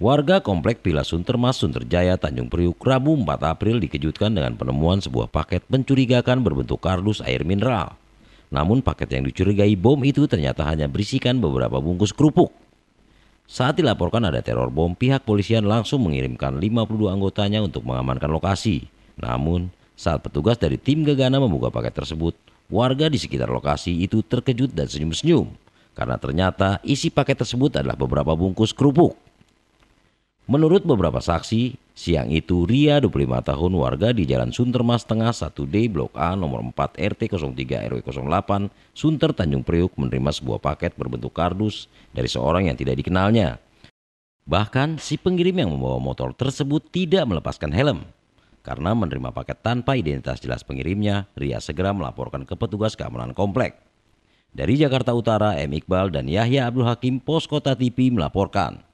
Warga Komplek Pila Sunter Terjaya Tanjung Priuk Rabu 4 April dikejutkan dengan penemuan sebuah paket mencurigakan berbentuk kardus air mineral. Namun paket yang dicurigai bom itu ternyata hanya berisikan beberapa bungkus kerupuk. Saat dilaporkan ada teror bom, pihak polisian langsung mengirimkan 52 anggotanya untuk mengamankan lokasi. Namun, saat petugas dari tim Gegana membuka paket tersebut, warga di sekitar lokasi itu terkejut dan senyum-senyum. Karena ternyata isi paket tersebut adalah beberapa bungkus kerupuk. Menurut beberapa saksi, siang itu Ria 25 tahun warga di Jalan Suntermas Tengah 1D Blok A nomor 4 RT 03 RW 08 Sunter Tanjung Priuk menerima sebuah paket berbentuk kardus dari seorang yang tidak dikenalnya. Bahkan si pengirim yang membawa motor tersebut tidak melepaskan helm. Karena menerima paket tanpa identitas jelas pengirimnya, Ria segera melaporkan ke petugas keamanan komplek. Dari Jakarta Utara, M. Iqbal dan Yahya Abdul Hakim, Poskota TV melaporkan.